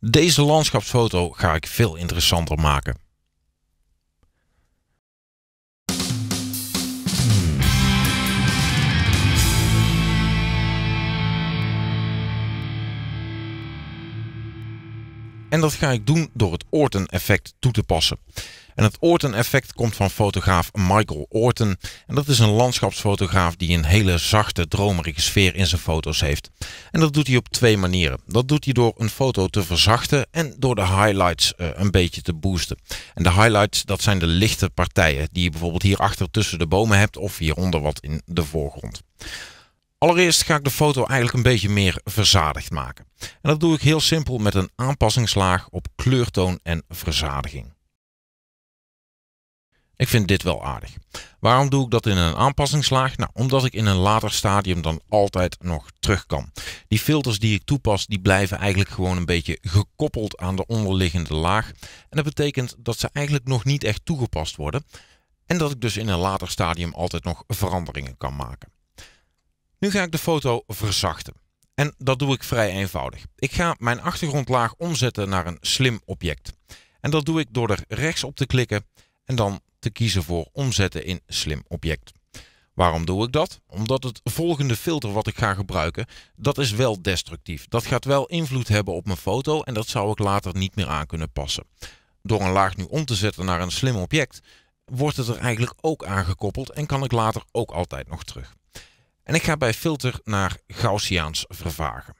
Deze landschapsfoto ga ik veel interessanter maken. En dat ga ik doen door het Orton effect toe te passen. En het Orton-effect komt van fotograaf Michael Orton. En dat is een landschapsfotograaf die een hele zachte, dromerige sfeer in zijn foto's heeft. En dat doet hij op twee manieren. Dat doet hij door een foto te verzachten en door de highlights eh, een beetje te boosten. En de highlights, dat zijn de lichte partijen die je bijvoorbeeld hierachter tussen de bomen hebt of hieronder wat in de voorgrond. Allereerst ga ik de foto eigenlijk een beetje meer verzadigd maken. En dat doe ik heel simpel met een aanpassingslaag op kleurtoon en verzadiging. Ik vind dit wel aardig. Waarom doe ik dat in een aanpassingslaag? Nou, omdat ik in een later stadium dan altijd nog terug kan. Die filters die ik toepas, die blijven eigenlijk gewoon een beetje gekoppeld aan de onderliggende laag. En dat betekent dat ze eigenlijk nog niet echt toegepast worden. En dat ik dus in een later stadium altijd nog veranderingen kan maken. Nu ga ik de foto verzachten. En dat doe ik vrij eenvoudig. Ik ga mijn achtergrondlaag omzetten naar een slim object. En dat doe ik door er rechts op te klikken en dan te kiezen voor omzetten in slim object. Waarom doe ik dat? Omdat het volgende filter wat ik ga gebruiken, dat is wel destructief. Dat gaat wel invloed hebben op mijn foto en dat zou ik later niet meer aan kunnen passen. Door een laag nu om te zetten naar een slim object, wordt het er eigenlijk ook aangekoppeld en kan ik later ook altijd nog terug. En ik ga bij filter naar Gaussiaans vervagen.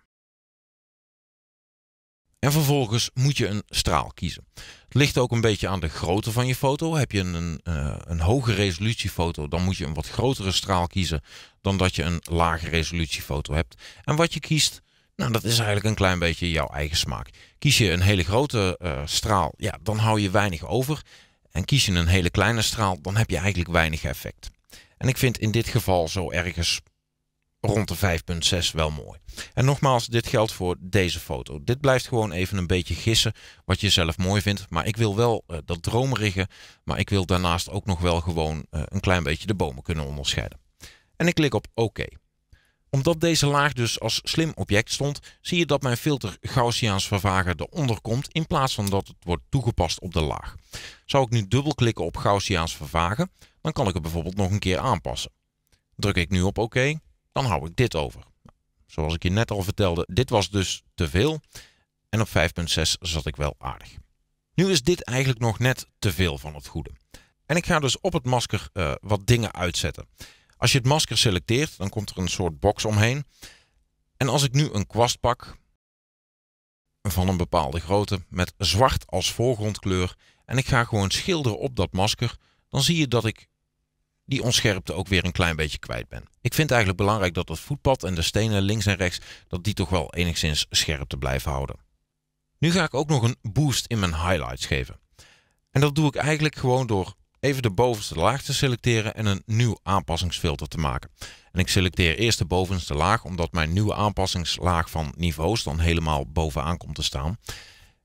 En vervolgens moet je een straal kiezen. Het ligt ook een beetje aan de grootte van je foto. Heb je een, eh, een hoge resolutiefoto, dan moet je een wat grotere straal kiezen dan dat je een lage resolutiefoto hebt. En wat je kiest, nou, dat is eigenlijk een klein beetje jouw eigen smaak. Kies je een hele grote eh, straal, ja, dan hou je weinig over. En kies je een hele kleine straal, dan heb je eigenlijk weinig effect. En ik vind in dit geval zo ergens rond de 5,6 wel mooi. En nogmaals, dit geldt voor deze foto. Dit blijft gewoon even een beetje gissen wat je zelf mooi vindt. Maar ik wil wel uh, dat droomriggen, maar ik wil daarnaast ook nog wel gewoon eh, een klein beetje de bomen kunnen onderscheiden. En ik klik op oké. Omdat deze laag dus als slim object stond, zie je dat mijn filter Gaussiaans vervagen eronder komt in plaats van dat het wordt toegepast op de laag. Zou ik nu dubbel klikken op Gaussiaans vervagen, dan kan ik het bijvoorbeeld nog een keer aanpassen. Druk ik nu op oké dan hou ik dit over. Zoals ik je net al vertelde, dit was dus te veel. En op 5.6 zat ik wel aardig. Nu is dit eigenlijk nog net te veel van het goede. En ik ga dus op het masker eh, wat dingen uitzetten. Als je het masker selecteert, dan komt er een soort box omheen. En als ik nu een kwast pak van een bepaalde grootte met zwart als voorgrondkleur en ik ga gewoon schilderen op dat masker, dan zie je dat ik die onscherpte ook weer een klein beetje kwijt ben. Ik vind eigenlijk belangrijk dat het voetpad en de stenen links en rechts, dat die toch wel enigszins scherp te blijven houden. Nu ga ik ook nog een boost in mijn highlights geven. En dat doe ik eigenlijk gewoon door even de bovenste laag te selecteren en een nieuw aanpassingsfilter te maken. En ik selecteer eerst de bovenste laag omdat mijn nieuwe aanpassingslaag van niveaus dan helemaal bovenaan komt te staan.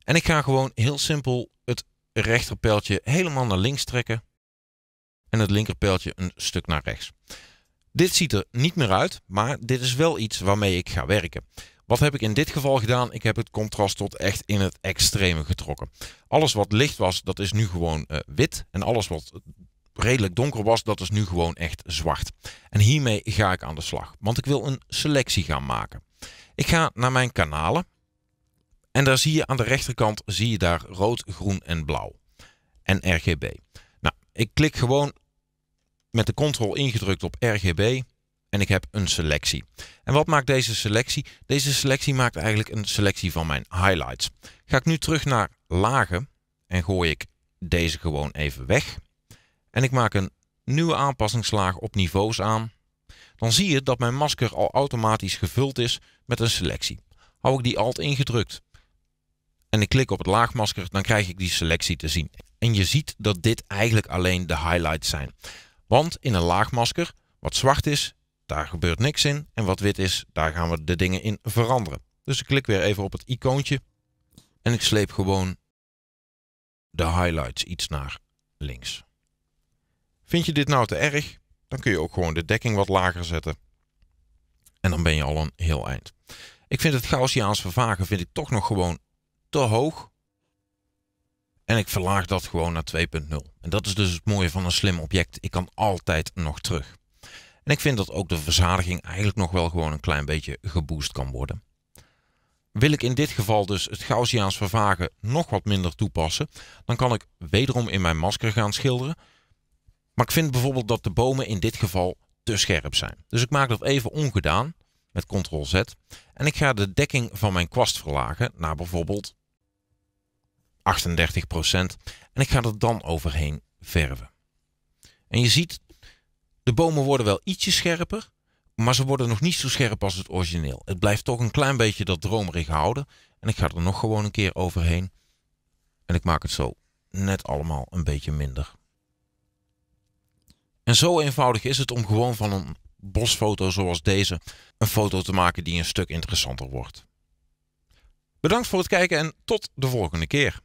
En ik ga gewoon heel simpel het rechterpijltje helemaal naar links trekken en het linkerpijltje een stuk naar rechts. Dit ziet er niet meer uit, maar dit is wel iets waarmee ik ga werken. Wat heb ik in dit geval gedaan? Ik heb het contrast tot echt in het extreme getrokken. Alles wat licht was, dat is nu gewoon eh, wit. En alles wat redelijk donker was, dat is nu gewoon echt zwart. En hiermee ga ik aan de slag, want ik wil een selectie gaan maken. Ik ga naar mijn kanalen. En daar zie je aan de rechterkant zie je daar rood, groen en blauw. En RGB. Nou, ik klik gewoon met de control ingedrukt op RGB en ik heb een selectie. En wat maakt deze selectie? Deze selectie maakt eigenlijk een selectie van mijn highlights. Ga ik nu terug naar lagen en gooi ik deze gewoon even weg. En ik maak een nieuwe aanpassingslaag op niveaus aan. Dan zie je dat mijn masker al automatisch gevuld is met een selectie. Hou ik die alt ingedrukt en ik klik op het laagmasker, dan krijg ik die selectie te zien. En je ziet dat dit eigenlijk alleen de highlights zijn. Want in een laagmasker, wat zwart is, daar gebeurt niks in. En wat wit is, daar gaan we de dingen in veranderen. Dus ik klik weer even op het icoontje. En ik sleep gewoon de highlights iets naar links. Vind je dit nou te erg? Dan kun je ook gewoon de dekking wat lager zetten. En dan ben je al een heel eind. Ik vind het Gaussiaans vervagen vind ik toch nog gewoon te hoog. En ik verlaag dat gewoon naar 2.0. En dat is dus het mooie van een slim object. Ik kan altijd nog terug. En ik vind dat ook de verzadiging eigenlijk nog wel gewoon een klein beetje geboost kan worden. Wil ik in dit geval dus het Gaussiaans vervagen nog wat minder toepassen, dan kan ik wederom in mijn masker gaan schilderen. Maar ik vind bijvoorbeeld dat de bomen in dit geval te scherp zijn. Dus ik maak dat even ongedaan met Ctrl Z. En ik ga de dekking van mijn kwast verlagen naar bijvoorbeeld 38 En ik ga er dan overheen verven. En je ziet, de bomen worden wel ietsje scherper, maar ze worden nog niet zo scherp als het origineel. Het blijft toch een klein beetje dat dromerig houden. En ik ga er nog gewoon een keer overheen. En ik maak het zo net allemaal een beetje minder. En zo eenvoudig is het om gewoon van een bosfoto zoals deze een foto te maken die een stuk interessanter wordt. Bedankt voor het kijken en tot de volgende keer.